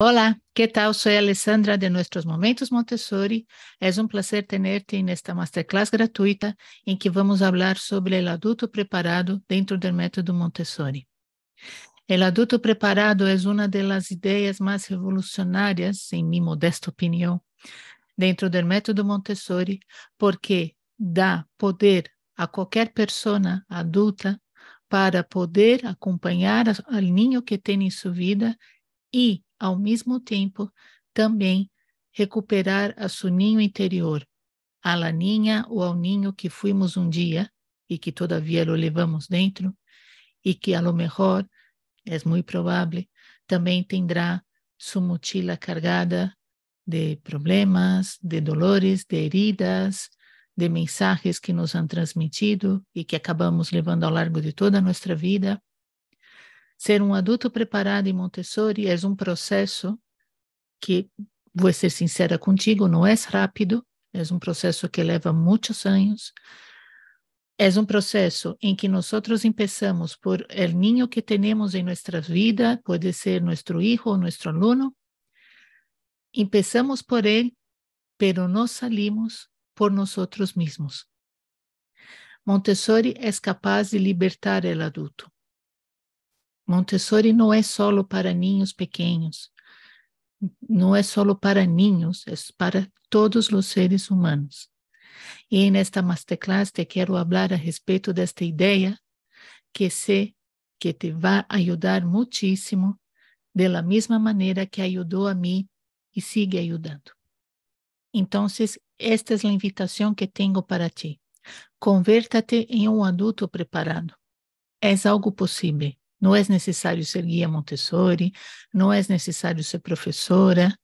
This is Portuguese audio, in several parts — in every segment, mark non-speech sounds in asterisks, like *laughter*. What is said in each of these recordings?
Olá, que tal? Sou Alessandra de Nuestros Momentos Montessori. É um prazer tenerte en nesta masterclass gratuita em que vamos falar sobre o adulto preparado dentro do método Montessori. O adulto preparado é uma das ideias mais revolucionárias, em minha modesta opinião, dentro do método Montessori porque dá poder a qualquer pessoa adulta para poder acompanhar o ninho que tem em sua vida e ao mesmo tempo, também recuperar a seu ninho interior, a laninha ou ao ninho que fuimos um dia e que todavia lo levamos dentro, e que a lo mejor, é muito provável, também terá sua mochila cargada de problemas, de dolores, de heridas, de mensagens que nos han transmitido e que acabamos levando ao longo de toda a nossa vida, Ser um adulto preparado em Montessori é um processo que, vou ser sincera contigo, não é rápido, é um processo que leva muitos anos. É um processo em que nós começamos por o niño que temos em nossa vida, pode ser nosso hijo ou nosso aluno. Empezamos por ele, pero nos salimos por nós mesmos. Montessori é capaz de libertar o adulto. Montessori não é solo para ninhos pequenos, não é solo para ninhos, é para todos os seres humanos. E é nesta masterclass te quero falar a respeito desta ideia que sei que te vai ajudar muitíssimo, da mesma maneira que ajudou a mim e sigue ajudando. Então, esta é a invitação que tenho para ti. Converta-te em um adulto preparado. É algo possível. Não é necessário ser guia Montessori, não é necessário ser professora.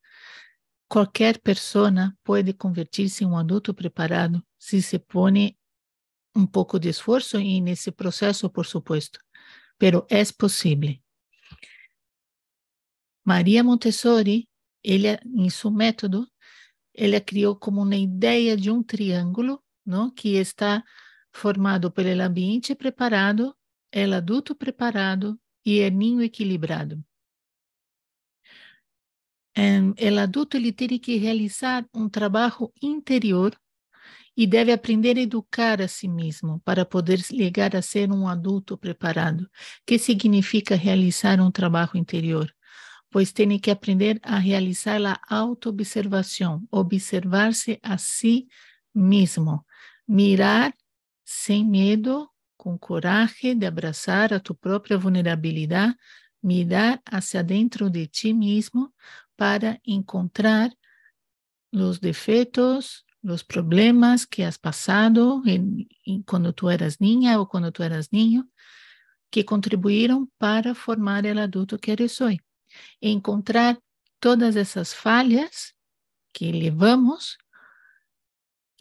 Qualquer pessoa pode convertir-se em um adulto preparado se se põe um pouco de esforço e nesse processo, por supuesto, pero é possível. Maria Montessori, ele em seu método, ele criou como uma ideia de um triângulo, não? que está formado pelo ambiente preparado, é adulto preparado e é ninho equilibrado. O adulto ele tem que realizar um trabalho interior e deve aprender a educar a si mesmo para poder chegar a ser um adulto preparado, que significa realizar um trabalho interior, pois tem que aprender a realizar a autoobservação, observar-se a si mesmo, mirar sem medo com coragem de abraçar a tu própria vulnerabilidade, mirar hacia dentro de ti mesmo para encontrar os defeitos, os problemas que has passado em, em, quando tu eras niña ou quando tu eras niño, que contribuíram para formar o adulto que eres hoje. Encontrar todas essas falhas que levamos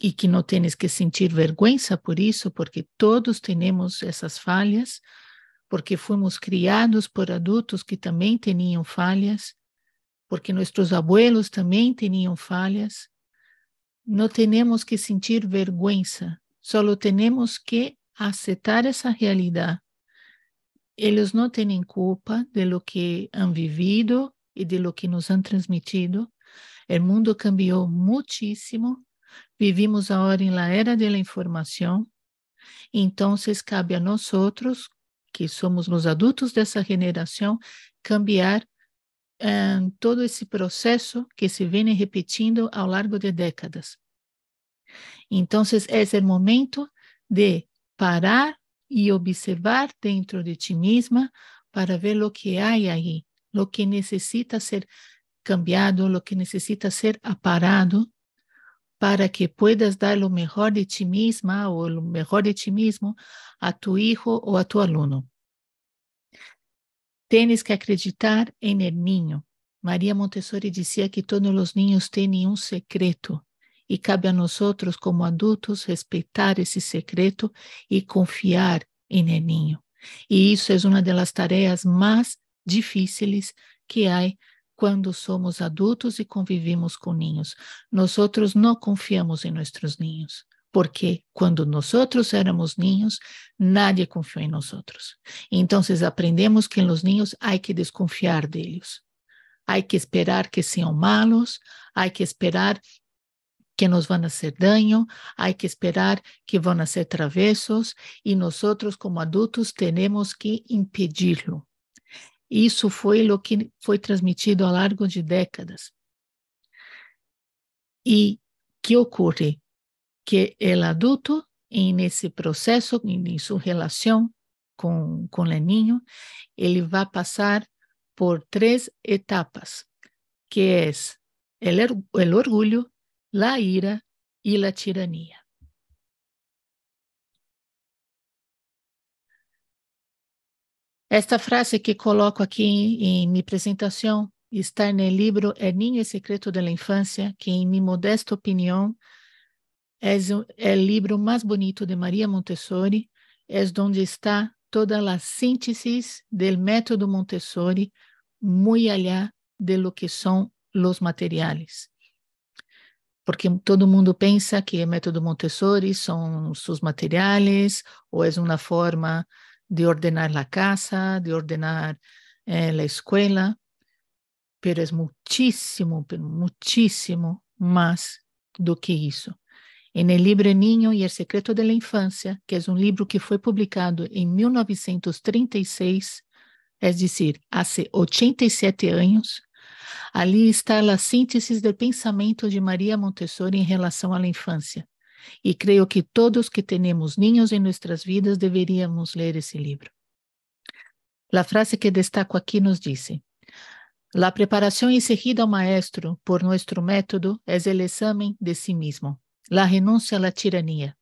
e que não tens que sentir vergonha por isso, porque todos temos essas falhas, porque fomos criados por adultos que também tinham falhas, porque nossos abuelos também tinham falhas. Não temos que sentir vergonha, só temos que aceitar essa realidade. Eles não têm culpa de lo que han vivido e de lo que nos han transmitido. O mundo cambiou muitíssimo Vivimos agora em la era de la información, entonces cabe a nosotros, que somos los adultos dessa generación, cambiar eh, todo esse processo que se vem repetindo ao largo de décadas. Então, é o momento de parar e observar dentro de ti mesma para ver o que há aí, o que necessita ser cambiado, o que necessita ser aparado para que puedas dar lo mejor de ti misma o lo mejor de ti mismo a tu hijo o a tu aluno. Tienes que acreditar en el niño. María Montessori decía que todos los niños tienen un secreto y cabe a nosotros como adultos respetar ese secreto y confiar en el niño. Y eso es una de las tareas más difíciles que hay quando somos adultos e convivimos com ninhos. Nós outros não confiamos em nossos ninhos, porque quando nós outros éramos ninhos, nadie confiou em nós outros. Então, aprendemos que nos ninhos há que desconfiar deles. Há que esperar que sejam malos, há que esperar que nos vão fazer dano, há que esperar que vão ser travessos, e nós, como adultos, temos que impedi-lo isso foi o que foi transmitido ao longo de décadas. E que ocorre? Que o adulto, nesse processo, em sua relação com, com o niño, ele vai passar por três etapas, que é o orgulho, a ira e a tirania. Esta frase que coloco aqui em, minha apresentação está no livro é Ninho e Secreto da Infância, que, em minha modesta opinião, é o é livro mais bonito de Maria Montessori, é onde está toda a síntese do método Montessori, muito além de lo que são os materiais. Porque todo mundo pensa que o método Montessori são seus materiais, ou é uma forma de ordenar la casa, de ordenar eh, la escuela, pero es muchísimo, pero muchísimo más do que isso. En el libro Niño y el Secreto de la Infancia, que es un libro que fue publicado en 1936, es decir, hace 87 años, ali está a síntese do pensamento de Maria Montessori em relação à infância. E creio que todos que temos ninhos em nossas vidas deveríamos ler esse livro. A frase que destaco aqui nos diz: La preparação exigida ao maestro por nosso método é o exame de si mesmo. la renuncia à tirania.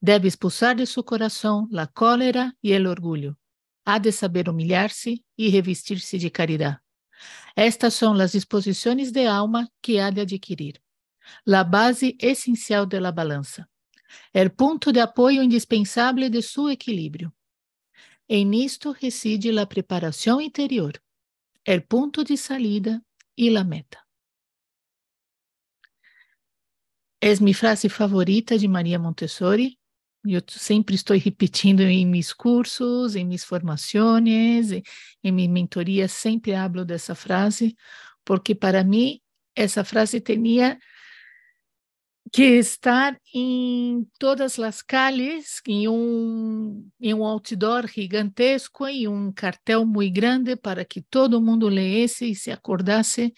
Deve expulsar de seu coração la cólera e el orgulho. Há de saber humilhar-se e revestir-se de caridade. Estas são las disposiciones de alma que há de adquirir la base essencial de la é el ponto de apoio indispensável de seu equilíbrio. Em isto reside la preparação interior, el ponto de salida e la meta. É minha frase favorita de Maria Montessori. Eu sempre estou repetindo em meus cursos, em minhas formações, em minha mentoria, sempre hablo dessa frase, porque para mim essa frase tinha que estar em todas as calles, em um, em um outdoor gigantesco e um cartel muito grande para que todo mundo lesse e se acordasse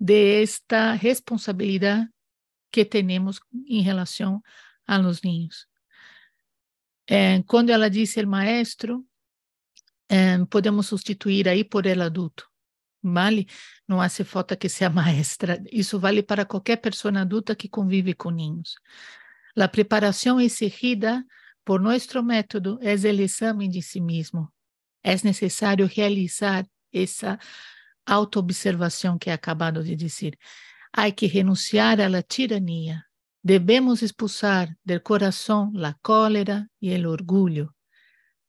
de esta responsabilidade que temos em relação a ninhos. niños. Eh, quando ela disse o maestro, eh, podemos substituir aí por el adulto. Vale, não hace falta que seja *laughs* maestra. Isso vale para qualquer pessoa adulta que convive com ninhos. A preparação exigida por nosso método é o exame de si sí mesmo. É necessário realizar essa autoobservação que é acabado de dizer. Há que renunciar à tirania. Devemos expulsar do coração a cólera e o orgulho.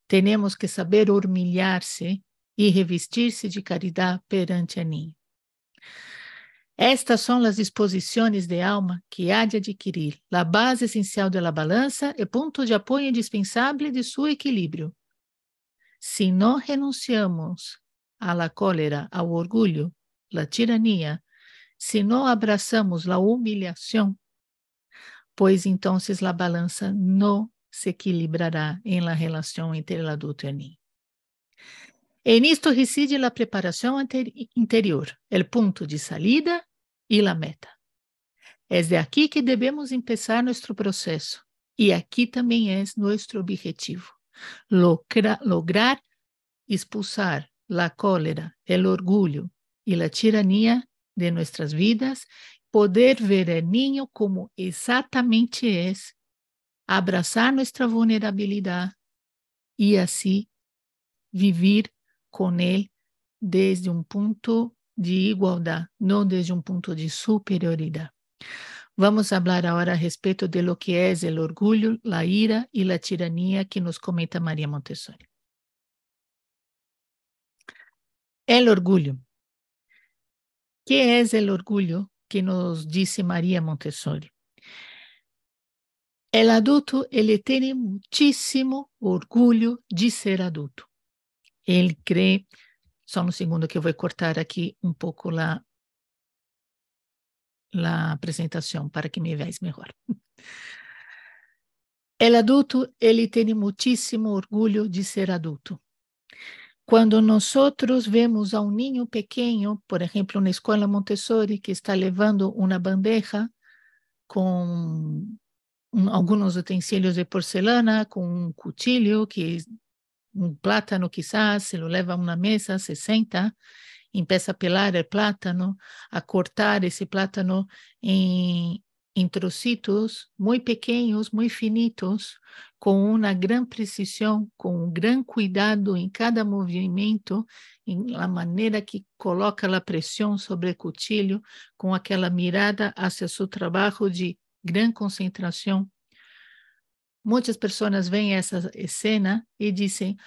Temos que saber humilhar-se e revestir-se de caridade perante a mim. Estas são as disposições de alma que há de adquirir, a base essencial da balança e ponto de apoio indispensável de seu equilíbrio. Se não renunciamos à la cólera, ao orgulho, à tirania, se não abraçamos a humilhação, pois então a balança não se equilibrará em la relação entre o adulto e mim. En reside a preparação interior, o ponto de salida e a meta. É de aqui que devemos empezar nosso processo e aqui também é nosso objetivo, logra- lograr expulsar a cólera, o orgulho e a tirania de nossas vidas, poder ver o ninho como exatamente é, abraçar nossa vulnerabilidade e assim vivir com ele desde um ponto de igualdade, não desde um ponto de superioridade. Vamos falar agora a respeito de lo que é o orgulho, a ira e a tirania que nos comenta Maria Montessori. El orgulho. Que é o orgulho que nos disse Maria Montessori? El adulto, ele tem muitíssimo orgulho de ser adulto ele crê. Só um segundo que eu vou cortar aqui um pouco lá a apresentação para que me veas melhor. *laughs* El adulto, ele tem muitíssimo orgulho de ser adulto. Quando nós vemos a um ninho pequeno, por exemplo, na escola Montessori, que está levando uma bandeja com alguns utensílios de porcelana, com um cuchillo que um plátano quizás, se lo leva a uma mesa, se senta, empieza a pelar o plátano, a cortar esse plátano em em trocitos muito pequenos muito finitos, com uma grande precisão, com um grande cuidado em cada movimento, em la maneira que coloca a pressão sobre o cuchillo, com aquela mirada hacia seu trabalho de grande concentração, muitas pessoas veem essa cena e dizem: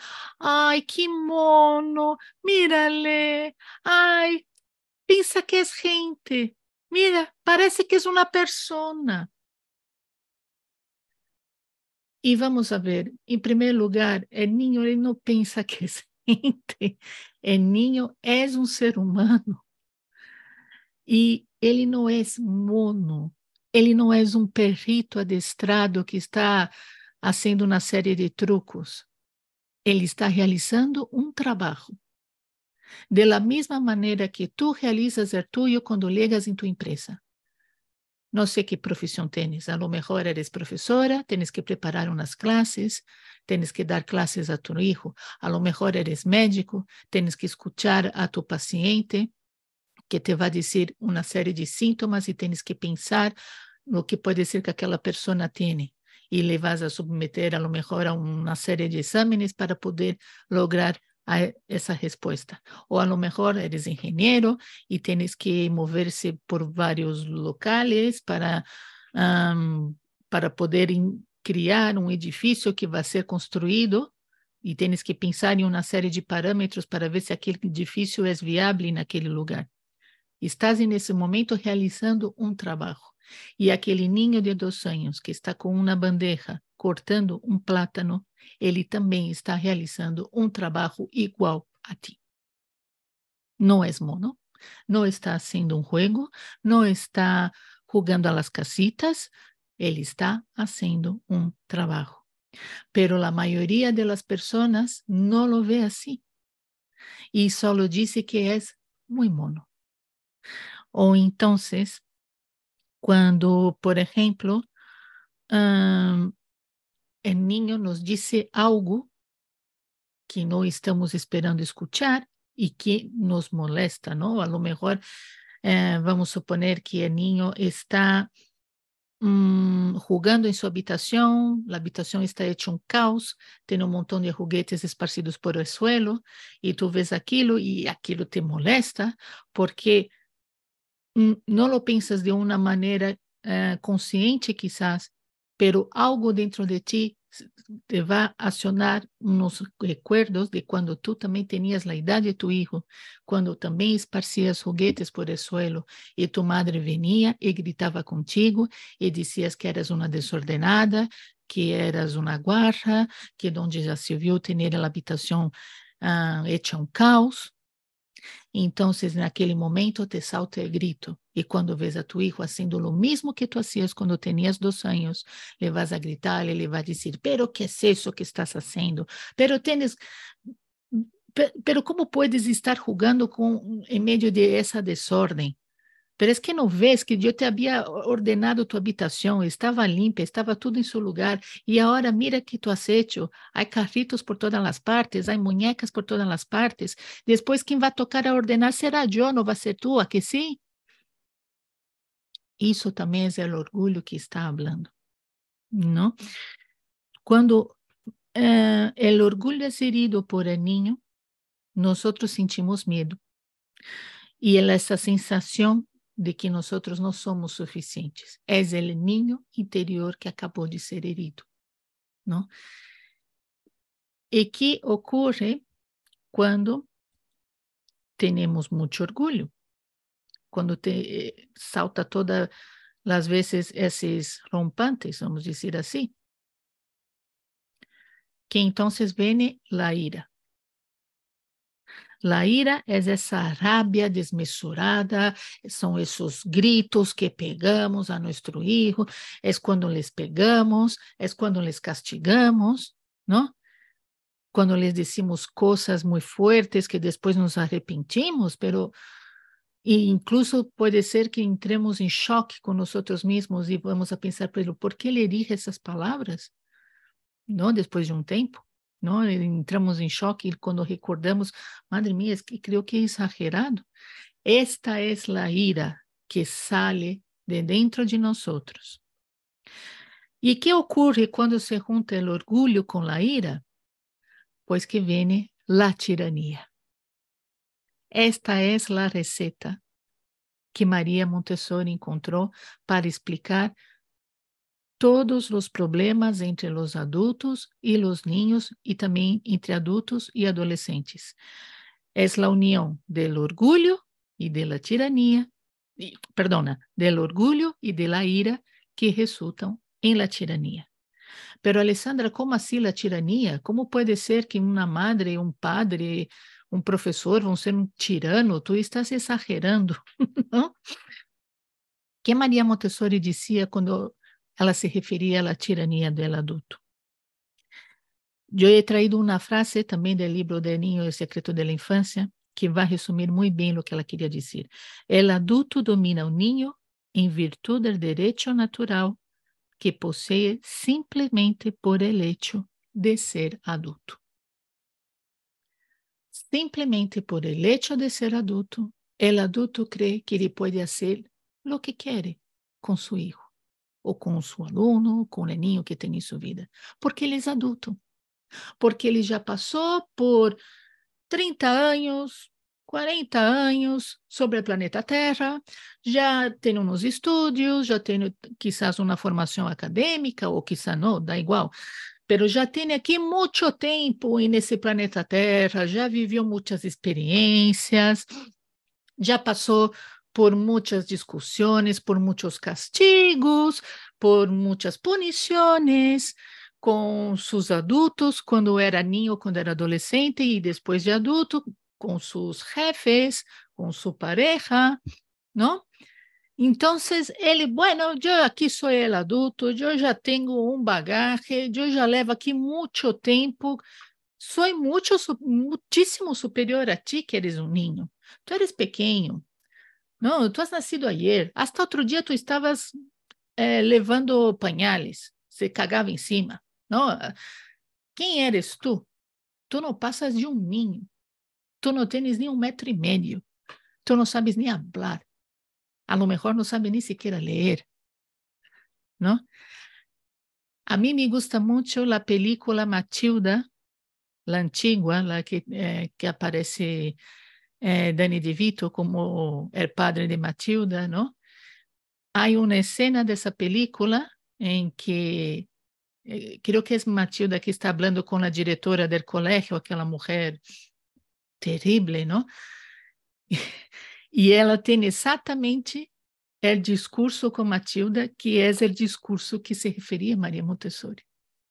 Ai, que mono, mírale, ai, pensa que é gente, mira, parece que é uma persona. E vamos ver, em primeiro lugar, é ninho ele não pensa que é gente, É ninho é um ser humano. E ele não é mono, ele não é um perrito adestrado que está fazendo uma série de trucos. Ele está realizando um trabalho. Da mesma maneira que tu realizas o é tuyo quando ligas em tu empresa. Não sei que profissão tens. A lo mejor eres professora, tens que preparar umas classes, tens que dar classes a tu hijo. A lo mejor eres médico, tens que escuchar a tu paciente, que te vai dizer uma série de sintomas e tens que pensar o que pode ser que aquela pessoa tenha e levas a submeter, a lo mejor, a uma série de exames para poder lograr a essa resposta. Ou a lo mejor eres engenheiro e tens que mover-se por vários locais para, um, para poder criar um edifício que vai ser construído e tens que pensar em uma série de parâmetros para ver se aquele edifício é viável naquele lugar. Estás nesse momento realizando um trabalho e aquele ninho de doçonhos que está com uma bandeja cortando um plátano, ele também está realizando um trabalho igual a ti. Não é mono, não está haciendo um jogo, não está jogando a las casitas, ele está haciendo um trabalho. Pero a maioria das pessoas não lo vê assim. E só lo que é muito mono. Ou então, quando, por exemplo, um, niño nos disse algo que não estamos esperando escuchar e que nos molesta, não? A lo mejor eh, vamos suponer que o niño está um, em sua su habitación, a habitación está hecha um caos, tem um montão de juguetes esparcidos por el suelo e tu vês aquilo e aquilo te molesta porque no lo piensas de una manera eh, consciente quizás, pero algo dentro de ti te va a accionar unos recuerdos de cuando tú también tenías la edad de tu hijo, cuando también esparcías juguetes por el suelo y tu madre venía y gritaba contigo y decías que eras una desordenada, que eras una guarra, que donde ya se vio tener la habitación uh, hecha un caos. Então, naquele momento te salta o grito, e quando vês a tu hijo fazendo o mesmo que tu hacías quando tenías dos anos, le vas a gritar, ele vai dizer, pero que es é isso que estás fazendo? Pero tienes, pero como puedes estar jugando com, em meio de essa desordem? Parece que não vês que Deus te havia ordenado tua habitação, estava limpa, estava tudo em seu lugar, e agora mira que tu has hecho. Há carritos por todas as partes, há muñecas por todas as partes. Depois, quem vai tocar a ordenar será eu, não vai ser tu, a que sim? Isso também é o orgulho que está falando, não? Quando eh, o orgulho é herido por el niño, nós sentimos medo. E essa sensação de que nós não somos suficientes. É o ninho interior que acabou de ser herido, não? E que ocorre quando temos muito orgulho, quando te eh, salta todas as vezes esses rompantes, vamos dizer assim, que então vem a ira. La ira é essa rabia desmesurada, são esses gritos que pegamos a nosso hijo, é quando les pegamos, é quando les castigamos, não? Quando les decimos coisas muito fortes que depois nos arrepentimos, pero e incluso pode ser que entremos em choque com nós mesmos e vamos a pensar, por que ele erige essas palavras? Não, depois de um tempo. Nós entramos em choque quando recordamos, madre mía, es que creo que é exagerado. Esta é es a ira que sale de dentro de nós outros. E que ocorre quando se junta o orgulho com a ira? Pois que vem a tirania. Esta é es a receita que Maria Montessori encontrou para explicar todos os problemas entre os adultos e os niños e também entre adultos e adolescentes. É a união do orgulho e da tirania, e, perdona, do orgulho e da ira que resultam em la tirania. Pero Alessandra, como assim la tirania? Como pode ser que uma madre, um padre, um professor vão ser um tirano? Tu estás exagerando, *laughs* não? que Maria Montessori dizia quando ela se referia à tirania do adulto. Eu he traído uma frase também do livro de ninho e o Secreto da Infância, que vai resumir muito bem o que ela queria dizer. O adulto domina o ninho em virtude do direito natural que possui simplesmente por el hecho de ser adulto. Simplesmente por el hecho de ser adulto, o adulto cree que ele pode fazer o que quer com seu filho ou com o seu aluno, com o neninho que tem em sua vida, porque ele é adulto, porque ele já passou por 30 anos, 40 anos sobre o planeta Terra, já tem uns estudos, já tem, quizás, uma formação acadêmica, ou quizás não, dá igual. Pero já tem aqui muito tempo nesse planeta Terra, já viveu muitas experiências, já passou por muitas discussões, por muitos castigos, por muitas punições, com seus adultos quando era ninho, quando era adolescente e depois de adulto, com seus jefes, com sua pareja, não? Então, ele, bueno, eu aqui sou el adulto, eu já tenho um bagagem, eu já levo aqui muito tempo, sou muito, muitíssimo superior a ti que eres um ninho. Tu eres pequeno, não, tu has nascido ayer. Hasta outro dia tu estavas eh, levando pañales. Você cagava em cima. Não, ah, quem eres tu? Tu não passas de um ninho. Tu não tens nem um metro e meio. Tu não sabes nem falar. A lo mejor não sabes nem sequer ler. Não? A mim me gusta muito a película Matilda, a antiga, la que, eh, que aparece é, Dani Danny DeVito como o é Padre de Matilda, não? Há uma cena dessa película em que creio é, creo que é Matilda que está falando com a diretora do colégio, aquela mulher terrível, não? *laughs* e ela tem exatamente o discurso com Matilda, que é o discurso que se referia Maria Montessori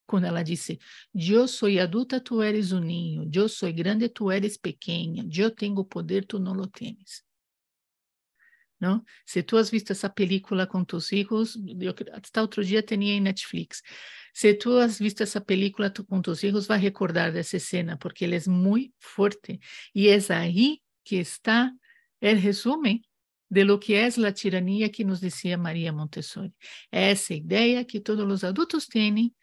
quando ela disse: Eu sou adulta, tu eres um ninho, eu sou grande, tu eres pequena, eu tenho poder, tu não lo temes. Não? Se tu has visto essa película com teus filhos, eu, até outro dia tinha em Netflix. Se tu has visto essa película tu, com teus filhos, vai recordar dessa cena, porque ela é muito forte. E é aí que está o resumo de lo que é a tirania que nos dizia Maria Montessori. É essa ideia que todos os adultos têm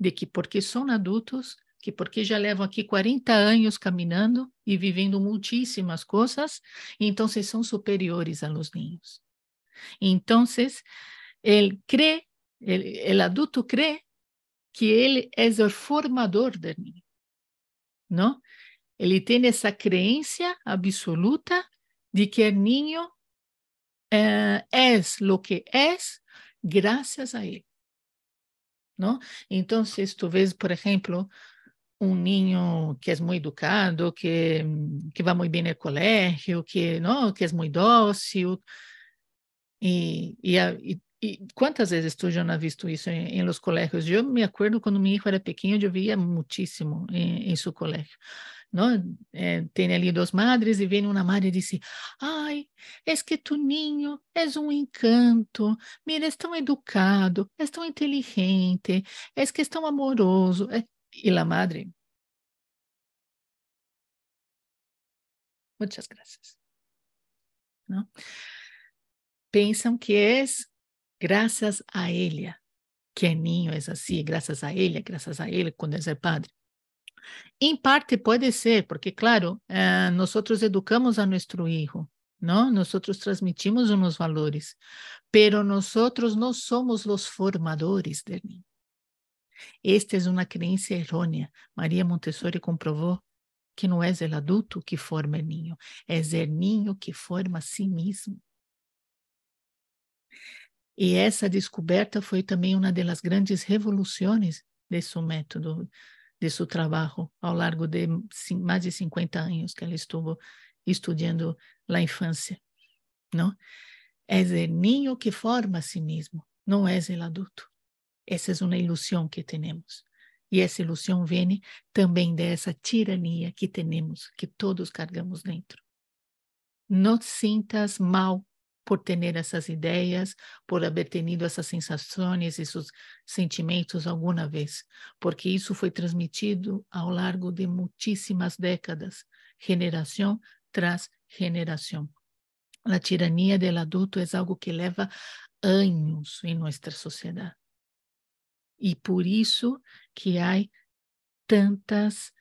de que porque são adultos, que porque já levam aqui 40 anos caminhando e vivendo muitíssimas coisas, então são superiores a los niños. Então, ele crê, o adulto crê que ele é o formador do niño, não? Ele tem essa crença absoluta de que o niño eh, é o que é graças a ele. ¿no? Entonces tú ves, por ejemplo, un niño que es muy educado, que, mm, que va muy bien al colegio, que, ¿no? que es muy dócil. Y, y, y, y cuántas veces tú ya no has visto eso en, en, los colegios? Yo me acuerdo cuando mi hijo era pequeño, yo veía muchísimo en, en su colegio. ¿no? Né, eh, é, tiene ali duas madres e vem uma madre e diz: Ai, es que tu niño es um encanto, mira, es tão educado, es tão inteligente, es que es tão amoroso. É, e a madre. Muchas gracias. ¿No? Né? Pensam que é, assim, é graças a ele que é ninho, é assim, graças a ele, graças a ele, quando é padre. Em parte pode ser, porque, claro, eh, nós educamos a nosso filho, não? Nós transmitimos uns valores, pero nós não somos os formadores dele. Esta é uma crença errônea. Maria Montessori comprovou que não é o adulto que forma o ninho, é o ninho que forma a si mesmo. E essa descoberta foi também uma das grandes revoluções desse método de seu trabalho ao longo de mais de 50 anos que ela estuvo estudando a infância, não? É o niño que forma a si mesmo, não é o adulto. Essa é uma ilusão que temos. E essa ilusão vem também dessa tirania que temos, que todos cargamos dentro. Não sintas mal por ter essas ideias, por haver tenido essas sensações, esses sentimentos alguma vez, porque isso foi transmitido ao largo de muitíssimas décadas, geração tras geração. A tirania do adulto é algo que leva anos em nossa sociedade. E por isso que há tantas,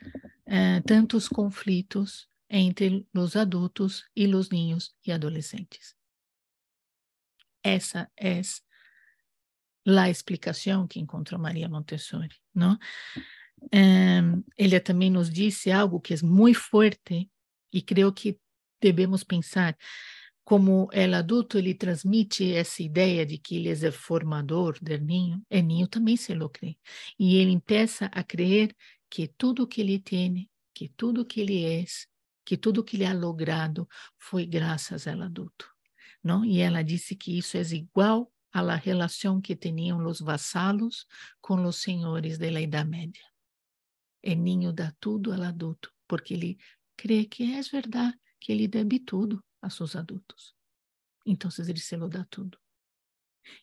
eh, tantos conflitos entre os adultos e os ninhos e adolescentes. Essa é a explicação que encontrou Maria Montessori, não? Um, ela também nos disse algo que é muito forte e creio que devemos pensar como ela adulto ele transmite essa ideia de que ele é formador do ninho, É ninho também se lo crê. E ele começa a crer que tudo que ele tem, que tudo que ele é, que tudo que ele ha logrado foi graças ao adulto não? Né? E ela disse que isso é igual à relação que tinham os vassalos com os senhores da Idade Média. Eninho é ninho dá tudo ao adulto, porque ele crê que é verdade, que ele deve tudo a seus adultos. Então, ele se lo dá tudo.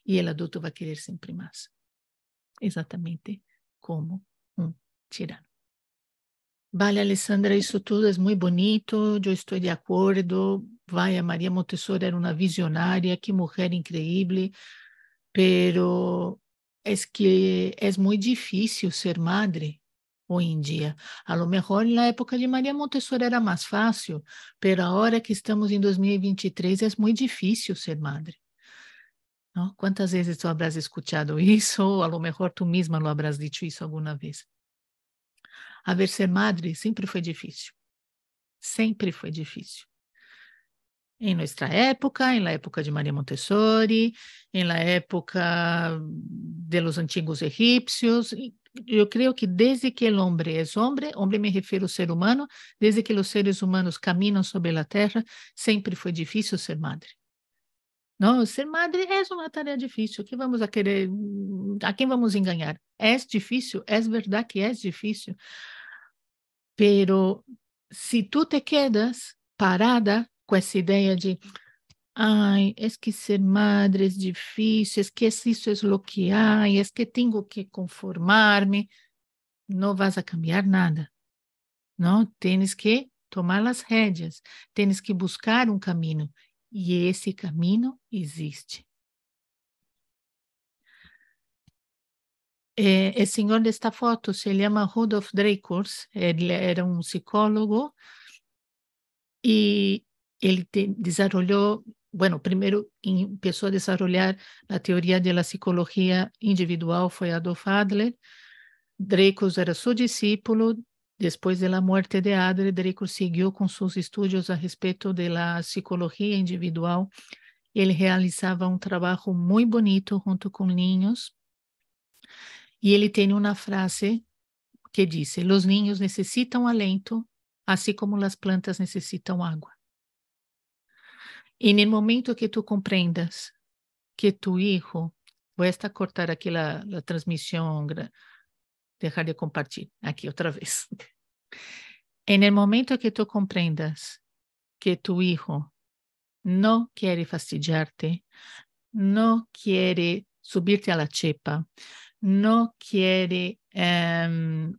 E o adulto vai querer sempre mais. Exatamente como um tirano. Vale, Alessandra, isso tudo é muito bonito, eu estou de acordo, Vai a Maria Montessori era uma visionária, que mulher increíble, pero es que é muito difícil ser madre hoje em dia. A lo mejor na época de Maria Montessori era mais fácil, pero agora que estamos em 2023 é muito difícil ser madre. ¿No? Quantas vezes tu habrás escuchado isso? *laughs* Ou a lo mejor tu misma lo habrás dicho isso alguma vez. A ver, ser madre sempre foi difícil. Sempre foi difícil em nossa época, em la época de Maria Montessori, em la época de los antigos egipcios. Eu creio que desde que o homem é homem, homem me refiro ao ser humano, desde que os seres humanos caminham sobre a terra, sempre foi difícil ser madre. Não, ser madre é uma tarefa difícil. Que vamos a querer, a quem vamos enganar? É difícil, é verdade que é difícil. Pero se si tu te quedas parada com essa ideia de Ai, esquecer madre é difícil, es isso é o que há, es que tenho que conformar-me. Não vas a cambiar nada. Não, tens que tomar as rédeas, tens que buscar um caminho, e esse caminho existe. É, eh, o senhor desta foto se chama Rudolf Dreikurs, ele era um psicólogo e ele te, desarrolló, bueno, começou a desenvolver a teoria da psicologia individual, Foi Adolf Adler. Dreykus era seu discípulo. Depois da morte de Adler, Dreykus seguiu com seus estudos a respeito da psicologia individual. Ele realizava um trabalho muito bonito junto com ninhos. E ele tem uma frase que diz: "Os ninhos necessitam alento, assim como as plantas necessitam água." e no momento que tu compreendas que tu hijo, vou a cortar aqui a transmissão deixar de compartilhar aqui outra vez. *laughs* En el momento que tu compreendas que tu hijo não quer fastidiarte, não quiere subirte a la chepa, não quiere um,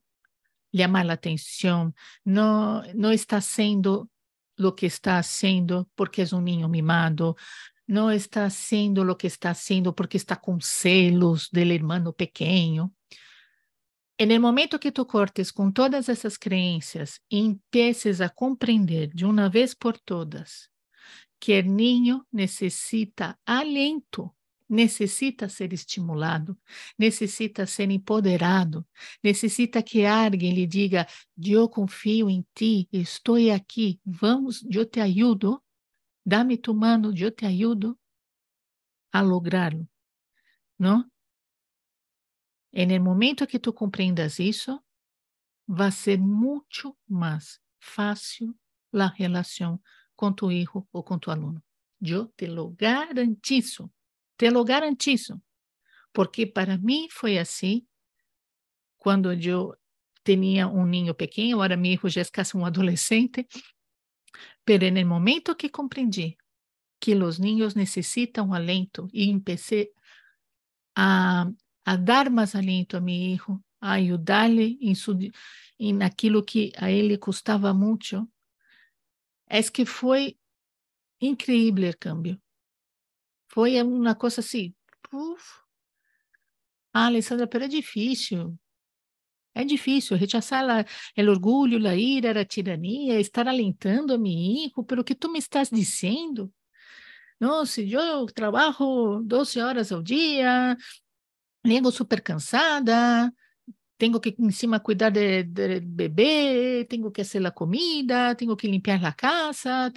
llamar a atenção não está sendo lo que está haciendo porque es un niño mimado, no está haciendo lo que está haciendo porque está con celos del hermano pequeño. En el momento que tú cortes con todas esas creencias y empieces a comprender de una vez por todas que el niño necesita aliento necessita ser estimulado, necessita ser empoderado, necessita que alguém lhe diga: Eu confio em ti, estou aqui, vamos, eu te ajudo, dá-me tu mano, eu te ajudo a lográ-lo, não? E no momento que tu compreendas isso, vai ser muito mais fácil a relação com tu hijo ou com tu aluno. Eu te lo garantizo. Te lo garantizo, porque para mim foi assim quando eu tinha um ninho pequeno, agora meu filho já é quase um adolescente, pero no momento que compreendi que os ninhos necessitam alento e empecé a, a dar mais alento a meu filho, a ajudar-lhe em, em aquilo que a ele custava muito, é que foi incrível o cambio foi é uma coisa assim, uf, ah, Alessandra, pera é difícil. É difícil rechazar é o orgulho, a ira, a tirania, é estar alentando a minha hijo, pelo que tu me estás dizendo. Não, se eu trabalho 12 horas ao dia, nego super cansada, tenho que em cima cuidar de, de bebê, tenho que fazer a comida, tenho que limpar a casa.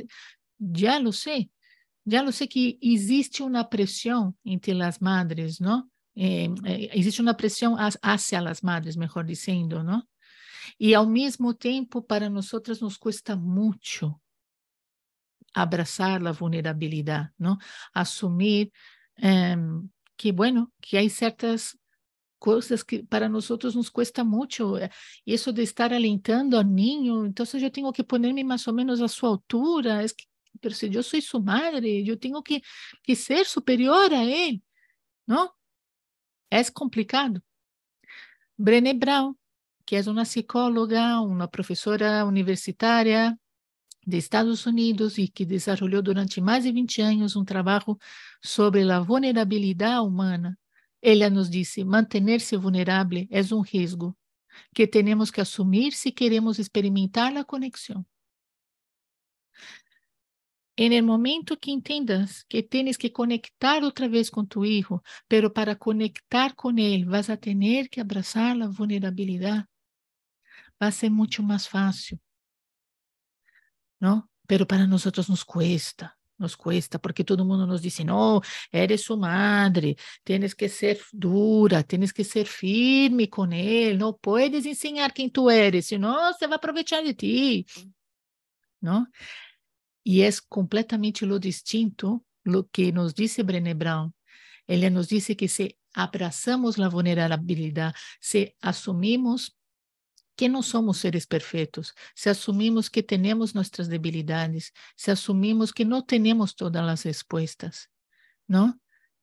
Já não sei. Já não sei que existe uma pressão entre as madres, não? Eh, eh, existe uma pressão hacia as madres, melhor dizendo, não? E ao mesmo tempo, para nós nos custa muito abraçar a vulnerabilidade, não? Assumir eh, que, bueno, que há certas coisas que para nós nos custa muito. Isso eh, de estar alentando ao ninho, então eu tenho que poner-me mais ou menos à sua altura. É que pero si yo soy su madre, yo tengo que, que ser superior a él, ¿no? Es complicado. Brené Brown, que es una psicóloga, una profesora universitaria de Estados Unidos e que desenvolveu durante mais de 20 anos um trabalho sobre a vulnerabilidade humana. Ela nos disse: manter-se vulnerável é um risco que temos que assumir se queremos experimentar a conexão. E no momento que entendas que tienes que conectar outra vez com tu filho, pero para conectar com ele, vas a tener que abraçar a vulnerabilidade, va ser mucho mais fácil. não? Pero para nosotros nos cuesta, nos cuesta, porque todo mundo nos dice, no, eres su madre, tienes que ser dura, tienes que ser firme con ele. Não puedes enseñar quem tu eres, senão você vai aproveitar de ti. Não? E é completamente lo distinto lo que nos disse Brené Brown. ele nos disse que se abraçamos a vulnerabilidade, se assumimos que não somos seres perfeitos, se assumimos que temos nossas debilidades, se assumimos que não temos todas as respostas, não?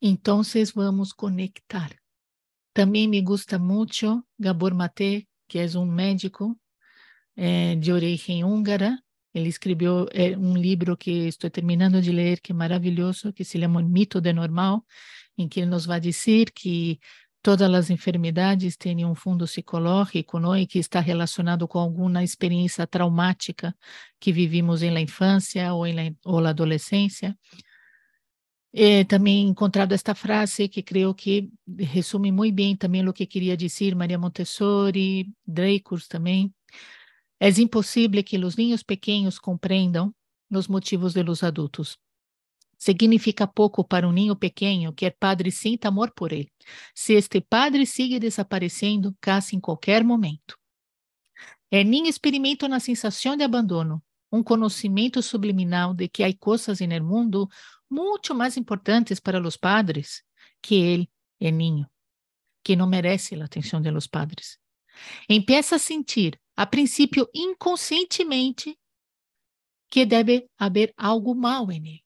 Então, vamos conectar. Também me gusta muito Gabor Mate, que é um médico eh, de origem húngara, ele escreveu eh, um livro que estou terminando de ler, que é maravilhoso, que se chama O Mito de Normal, em que ele nos vai dizer que todas as enfermidades têm um fundo psicológico, não? E que está relacionado com alguma experiência traumática que vivimos em la infância ou em la, ou na adolescência. É, também encontrado esta frase que creio que resume muito bem também o que queria dizer Maria Montessori, Dreykus também, é impossível que os ninhos pequenos compreendam os motivos dos adultos. Significa pouco para um ninho pequeno que o padre sinta amor por ele, se este padre sigue desaparecendo caça em qualquer momento. É ninho experimenta na sensação de abandono, um conhecimento subliminal de que há coisas no mundo muito mais importantes para os padres que ele, é ninho, que não merece a atenção de los padres. Empieza a sentir a princípio inconscientemente, que deve haver algo mal em ele.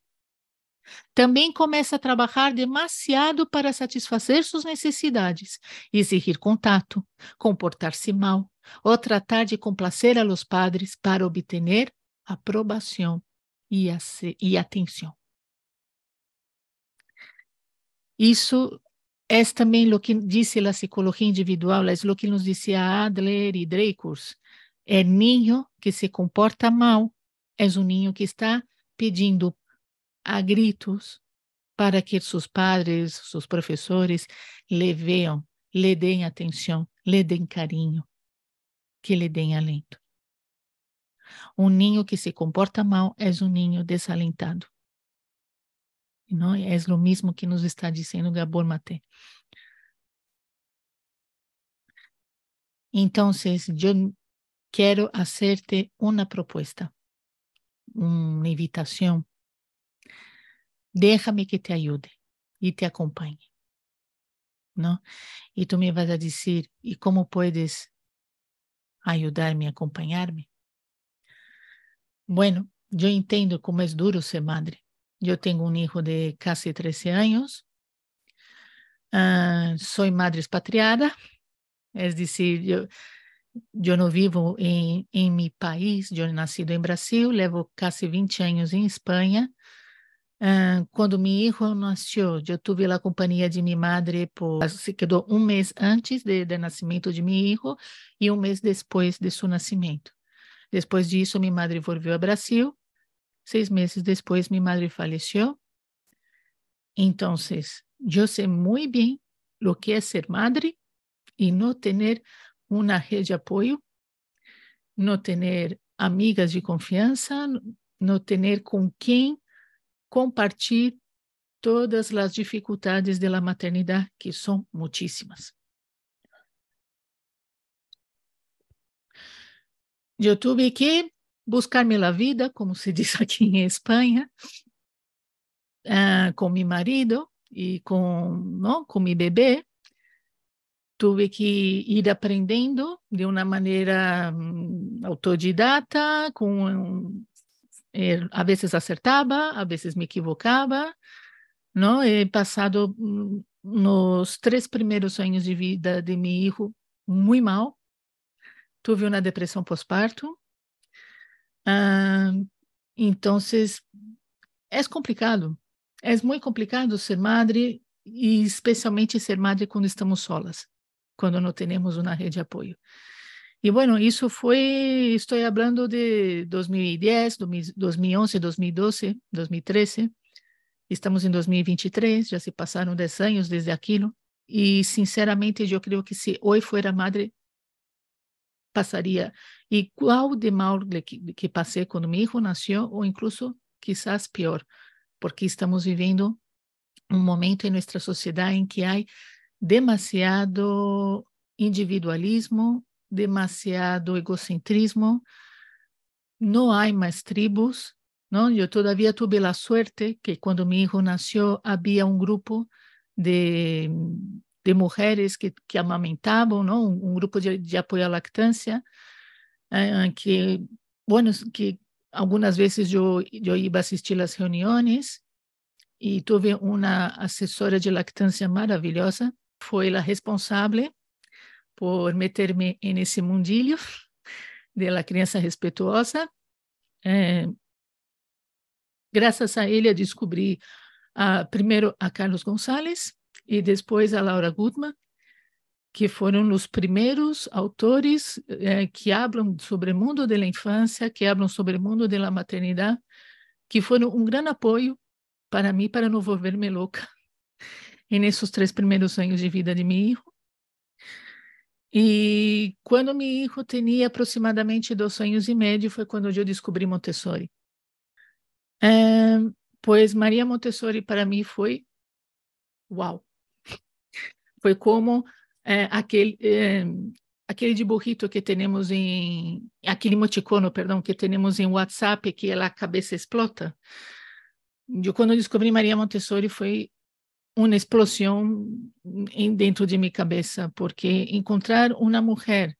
Também começa a trabalhar demasiado para satisfazer suas necessidades, exigir contato, comportar-se mal ou tratar de complacer a los padres para obter aprovação e, e atenção. Isso é também o que disse a psicologia individual, é o que nos disse Adler e Dreykus. É ninho que se comporta mal, é um ninho que está pedindo a gritos para que seus padres, seus professores lhe vejam, lhe deem atenção, lhe deem carinho, que lhe deem alento. Um ninho que se comporta mal é um ninho desalentado. É no o que nos está dizendo Gabor Mate. quero fazer-te hacerte proposta, uma invitação. deixa Déjame que te ayude e te acompanhe, não? E tu me vas a decir, ¿y cómo puedes acompanhar acompañarme? Bueno, eu entendo como é duro ser madre. Eu tenho um filho de quase 13 anos. Uh, ah, soy madre expatriada, é decir, eu não vivo em em mi país, Eu he nacido Brasil, levo quase 20 anos em Espanha. Uh, ah, cuando mi filho nació, eu tive a companhia de mi madre, por, se quedou um mês antes do de nascimento de mi hijo e um mês depois de seu nascimento. Depois disso, minha madre voltou ao Brasil Seis meses después mi madre falleció. Entonces, yo sé muy bien lo que es ser madre y no tener una red de apoyo, no tener amigas de confianza, no tener con quién compartir todas las dificultades de la maternidad, que son muchísimas. Yo tuve que buscar-me la vida, como se *laughs* diz aqui em Espanha, uh, com meu marido e com, não, com meu bebê. Tive que ir aprendendo de uma maneira hum, autodidata, com eh, a vezes acertava, a vezes me equivocava, não? He passado hum, nos três primeiros anos de vida de meu filho muito mal. Tive uma depressão pós-parto, ah, então, é complicado. É muito complicado ser madre e especialmente ser madre quando estamos solas, quando não temos uma rede de apoio. E, bueno, isso foi, estou falando de 2010, 2011, 2012, 2013. Estamos em 2023, já se passaram 10 anos desde aquilo. E, sinceramente, eu creio que se hoje for a madre, passaria igual de mal que, que quando meu mi nasceu ou incluso quizás pior porque estamos viviendo um momento em nossa sociedade em que há demasiado individualismo, demasiado egocentrismo, não há mais tribus, não eu todavía tive a sorte que quando meu filho nasceu havia um grupo de de mulheres que, que amamentavam, não? Um, grupo de, de, apoio à lactância, eh, que, bueno, que algumas vezes eu, eu ia assistir às reuniões e tive uma assessora de lactância maravilhosa, foi a responsável por meter-me nesse mundilho da criança respeitosa. Eh, é, graças a ele, descobri a, ah, primeiro a Carlos Gonçalves, e depois a Laura Gutmann, que foram os primeiros autores eh, que hablam sobre o mundo da infância, que hablam sobre o mundo da maternidade, que foram um grande apoio para mim para não volver-me louca nesses *laughs* três primeiros anos de vida de meu filho. E quando meu filho tinha aproximadamente dois anos e meio, foi quando eu descobri Montessori. É, pois Maria Montessori para mim foi uau. Foi como é, aquele, é, aquele de burrito que temos em. aquele moticono perdão, que temos em WhatsApp, que ela a cabeça explota. Eu, quando descobri Maria Montessori, foi uma explosão dentro de minha cabeça, porque encontrar uma mulher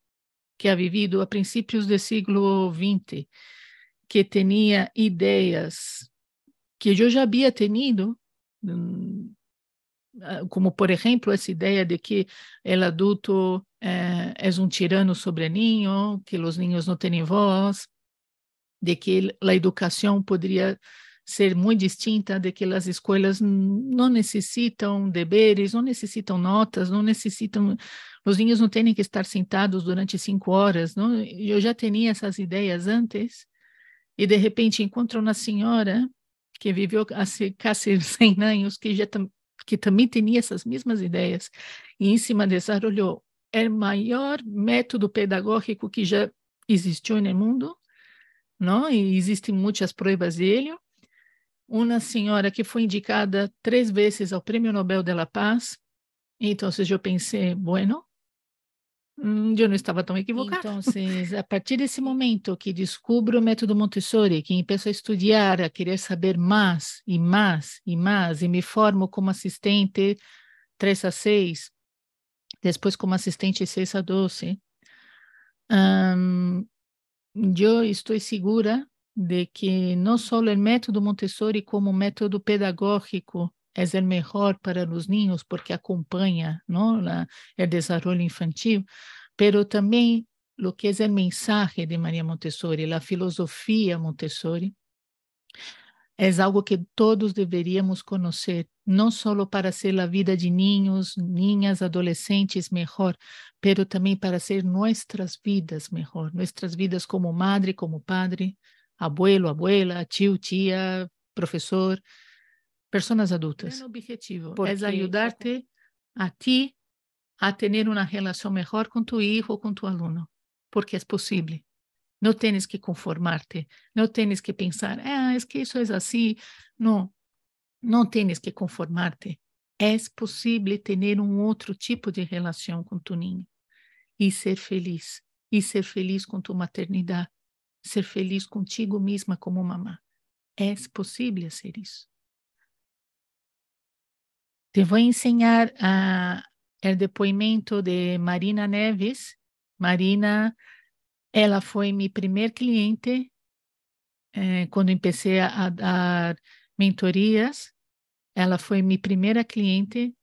que ha vivido a princípios do século XX, que tinha ideias que eu já havia tenido hum, ah, como por exemplo essa ideia de que el adulto é um tirano sobre o ninho que os ninhos não têm voz, de que a educação poderia ser muito distinta, de que as escolas não necessitam deveres, não necessitam notas, não necessitam os ninhos não têm que estar sentados durante cinco horas. Não? Eu já tinha essas ideias antes e de repente encontro uma senhora que viveu há quase 100 *laughs* anos, que já que também tinha essas mesmas ideias, e em cima é o maior método pedagógico que já existiu no mundo, não? e existem muitas provas dele. Uma senhora que foi indicada três vezes ao Prêmio Nobel da Paz, então eu pensei, bueno, Hum, eu não estava tão equivocada. Então, *laughs* a partir desse momento que descubro o método Montessori, que começo a estudar, a querer saber mais e mais e mais, e me formo como assistente 3 a 6, depois como assistente 6 a 12, um, eu estou segura de que não só o método Montessori como método pedagógico é ser melhor para os niños porque acompanha, o é desenvolvimento infantil, pero também o que é o mensaje de Maria Montessori, a filosofia Montessori, é algo que todos deveríamos conhecer, não só para ser a vida de niños, niñas, adolescentes melhor, pero também para ser nossas vidas melhor, nossas vidas como madre, como padre, abuelo, abuela, tio, tia, professor personas adultas. o objetivo Porque ajudar-te a ti a ter uma relação melhor com tu hijo, com tu aluno, porque é possível. Não tienes que conformar-te, não tienes que pensar, ah, é que isso é assim. Não, não tienes que conformar-te. É possível ter um outro tipo de relação com tu niño e ser feliz, e ser feliz com tu maternidade, ser feliz contigo mesma como mamá. É possível ser isso. Te vou ensinar o uh, depoimento de Marina Neves. Marina, ela foi minha primeira cliente eh, quando comecei a, a dar mentorias. Ela foi minha primeira cliente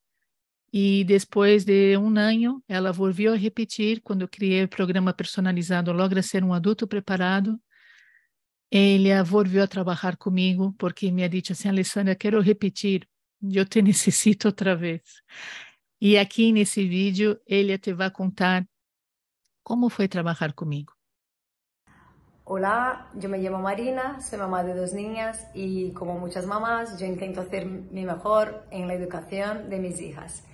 e depois de um ano, ela voltou a repetir quando eu criei o programa personalizado Logra Ser um Adulto Preparado. Ela voltou a trabalhar comigo porque me disse assim, Alessandra, quero repetir Yo te *laughs* necesito otra vez. Y aquí en este vídeo ella te va a contar cómo fue trabajar conmigo. Hola, yo me llamo Marina, soy mamá de dos niñas y como muchas mamás yo intento hacer mi mejor en la educación de mis hijas.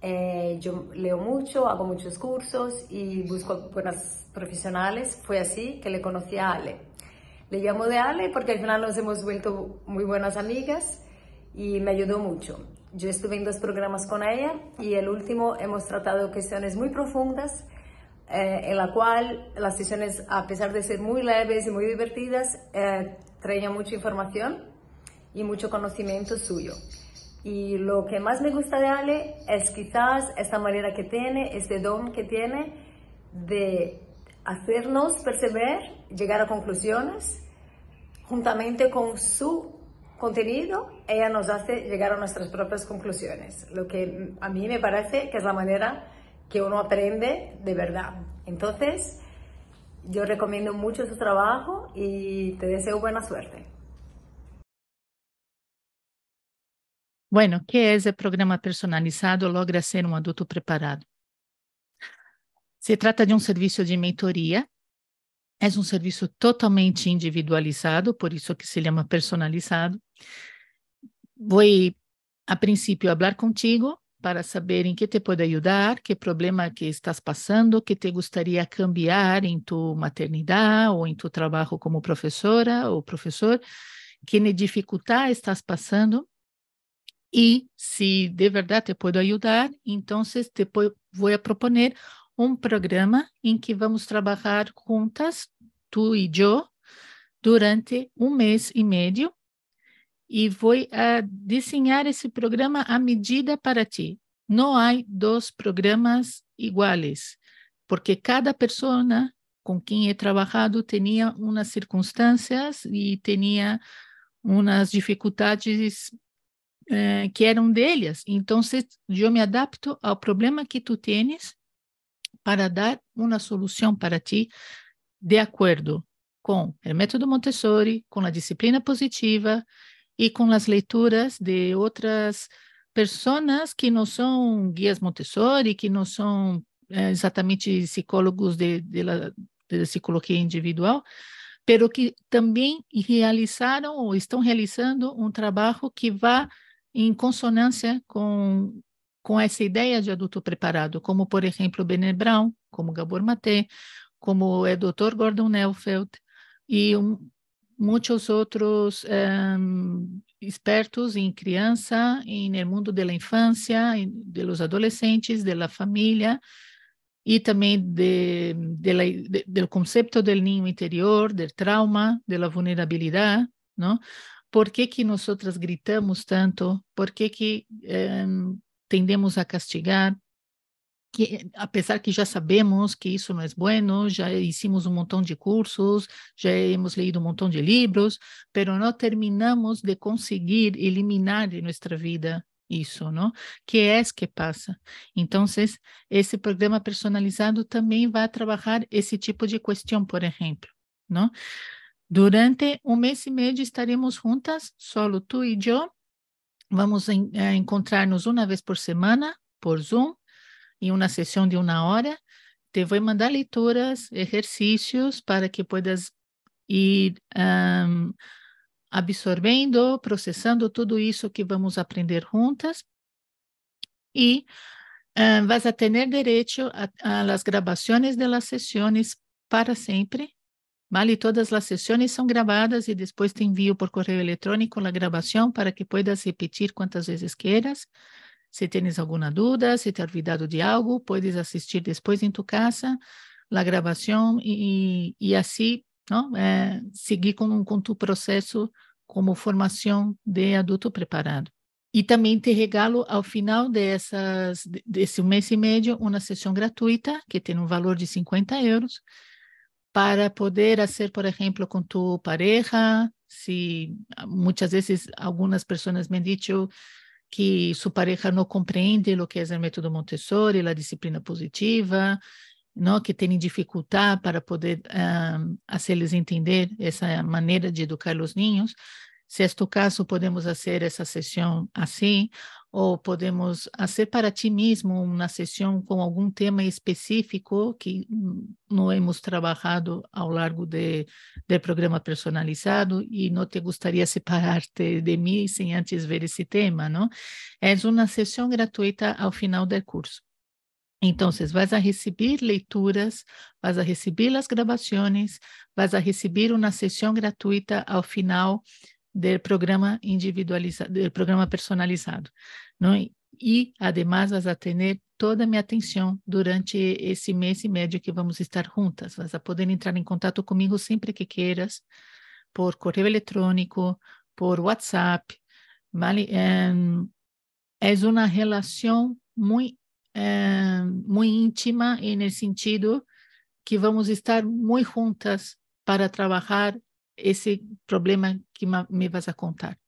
Eh, yo leo mucho, hago muchos cursos y busco buenas profesionales. Fue así que le conocí a Ale. Le llamo de Ale porque al final nos hemos vuelto muy buenas amigas y me ayudó mucho. Yo estuve en dos programas con ella y el último hemos tratado cuestiones muy profundas eh, en la cual las sesiones, a pesar de ser muy leves y muy divertidas, eh, traían mucha información y mucho conocimiento suyo. Y lo que más me gusta de Ale es quizás esta manera que tiene, este don que tiene de hacernos percibir llegar a conclusiones, juntamente con su contenido, ella nos hace llegar a nuestras propias conclusiones, lo que a mí me parece que es la manera que uno aprende de verdad. Entonces, yo recomiendo mucho su trabajo y te deseo buena suerte. Bueno, ¿qué es el programa personalizado Logra ser un adulto preparado? Se trata de un servicio de mentoría Es un servicio totalmente individualizado, por eso que se llama personalizado, Vou, a princípio, falar contigo para saber em que te pode ajudar, que problema que estás passando, que te gostaria cambiar em tu maternidade ou em tu trabalho como professora ou professor, que dificuldade estás passando. E se de verdade te puedo ajudar, então te vou proponer um programa em que vamos trabalhar juntas, tu e eu, durante um mês e meio, e vou a ah, desenhar esse programa à medida para ti. Não há dois programas iguais, porque cada pessoa com quem he trabalhado tinha umas circunstâncias e tinha umas dificuldades eh, que eram delas. Então, eu me adapto ao problema que tu tens para dar uma solução para ti de acordo com o método Montessori, com a disciplina positiva e com as leituras de outras pessoas que não são guias Montessori, que não são é, exatamente psicólogos de, de, la, de psicologia individual, pero que também realizaram ou estão realizando um trabalho que vá em consonância com, com essa ideia de adulto preparado, como, por exemplo, Brené Brown, como Gabor Maté, como é Dr. Gordon Neufeld, e um, muitos outros um, ehm, expertos em criança, no mundo da infância, dos adolescentes, da família e também de, de, de, do conceito do ninho interior, do trauma, da vulnerabilidade, não? Por que que nós gritamos tanto? Por que que um, tendemos a castigar? que apesar que já sabemos que isso não é bueno, já hicimos um montão de cursos, já hemos leído um montão de livros, pero não terminamos de conseguir eliminar de nossa vida isso, não? Que é que passa? Então, esse programa personalizado também vai trabalhar esse tipo de questão, por exemplo, não? Durante um mês e meio estaremos juntas, solo tu e eu. Vamos en, eh, encontrar-nos uma vez por semana por Zoom em uma sessão de uma hora. Te vou mandar leituras, exercícios para que puedas ir um, absorvendo, processando tudo isso que vamos aprender juntas. E um, vas a ter direito às gravações das sessões para sempre. Vale, todas as sessões são gravadas e depois te envio por correio eletrônico a gravação para que puedas repetir quantas vezes queiras. Se tens alguma dúvida, se te has olvidado de algo, podes assistir depois em tu casa a gravação e, assim seguir com, com tu processo como formação de adulto preparado. E também te regalo, ao final desse mês e meio, uma sessão gratuita, que tem um valor de 50 euros, para poder fazer, por exemplo, com tu pareja, se muitas vezes algumas pessoas me han dicho, que sua pareja não compreende o que é o método Montessori, a disciplina positiva, não, que têm dificuldade para poder um, ah, fazer eles entender essa maneira de educar os ninhos. Se este é caso, podemos fazer essa sessão assim, ou podemos fazer ah, para ti mesmo uma sessão com algum tema específico que não hemos trabalhado ao largo de, do programa personalizado e não te gostaria separar-te de mim sem antes ver esse tema, não? É uma sessão gratuita ao final do curso. Então, vas a receber leituras, vas a receber as gravações, vas a receber uma sessão gratuita ao final do programa individualizado, do programa personalizado, não é? E, además, vas a ter toda a minha atenção durante esse mês e meio que vamos estar juntas. Vas a poder entrar em contato comigo sempre que queiras, por correio eletrônico, por WhatsApp, ¿vale? É uma relação muito, muito íntima, nesse sentido que vamos estar muito juntas para trabalhar esse problema que me vas a contar.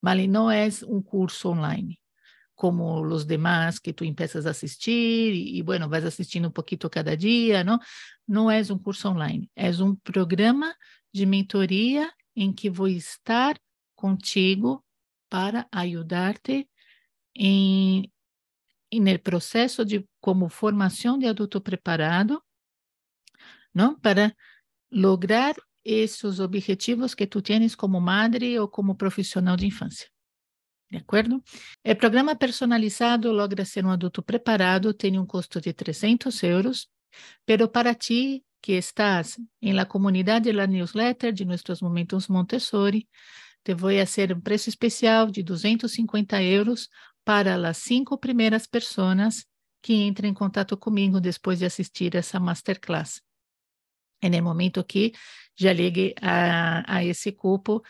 Vale, não é um curso online, como os demais que tu empeças a assistir e, e bueno, vas assistindo um pouquinho cada dia, não? Não é um curso online, é um programa de mentoria em que vou estar contigo para ajudar-te em no processo de como formação de adulto preparado, não? Para lograr esses objetivos que tu tienes como madre ou como profissional de infância. De acordo? O programa personalizado logra ser um adulto preparado, tem um custo de 300 euros, pero para ti que estás em la comunidade la newsletter de Nuestros Momentos Montessori, te vou fazer um preço especial de 250 euros para as cinco primeiras pessoas que entrem em contato comigo depois de assistir essa masterclass en é el momento que já llegue a, a esse cupo,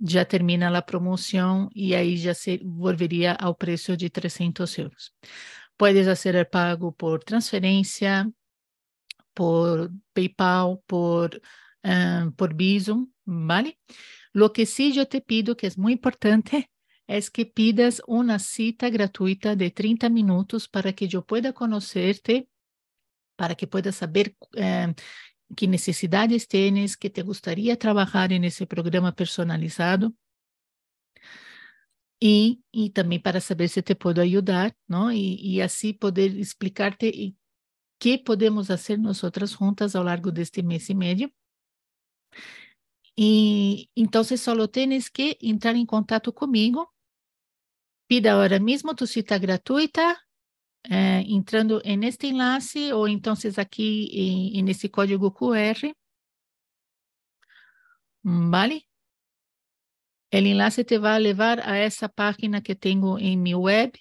já termina a promoção e aí já se volveria ao preço de 300 euros. Puedes hacer el pago por transferência, por PayPal, por, um, por Bizum, ¿vale? Lo que sí yo te pido, que es muy importante, es que pidas una cita gratuita de 30 minutos para que yo pueda conocerte, para que possa saber eh, que necessidades tens, que te gostaria trabalhar en ese programa personalizado. E, e também para saber se te posso ajudar, não? E, e assim poder explicar-te o que podemos fazer nós juntas ao longo deste mês e meio. E então, só tens que entrar em contato comigo. Pida agora mesmo tu cita gratuita eh, entrando neste enlace ou então aqui eh, nesse código QR. Vale? O enlace te vai levar a essa página que tenho em meu web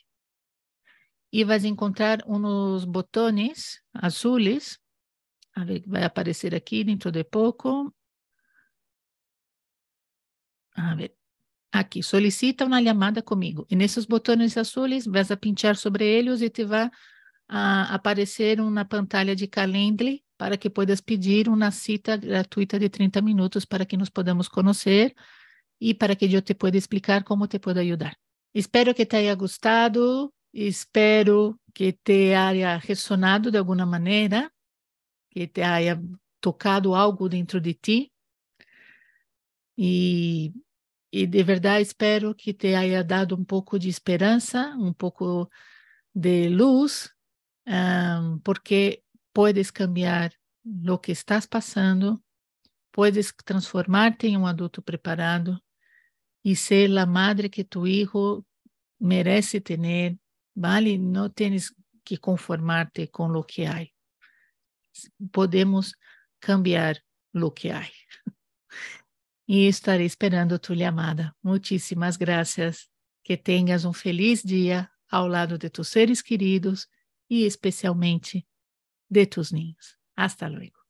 e vais encontrar uns botões azuis. A ver, vai aparecer aqui dentro de pouco. A ver. Aqui, solicita uma chamada comigo. E nesses botões azuis, vais a pinchar sobre eles e te vai aparecer uma pantalla de Calendly para que puedas pedir uma cita gratuita de 30 minutos para que nos podamos conhecer e para que eu te pueda explicar como te puedo ajudar. Espero que te haya gostado, espero que te haya ressonado de alguma maneira, que te haya tocado algo dentro de ti. E e de verdade espero que te haya dado um pouco de esperança, um pouco de luz, um, porque podes cambiar o que estás passando, podes transformar-te em um adulto preparado e ser a madre que tu hijo merece ter, vale? Não tens que conformar-te com o que há. Podemos cambiar o que há e estarei esperando lhe amada. Muitíssimas graças. Que tenhas um feliz dia ao lado de tus seres queridos e especialmente de tus ninhos. Hasta luego.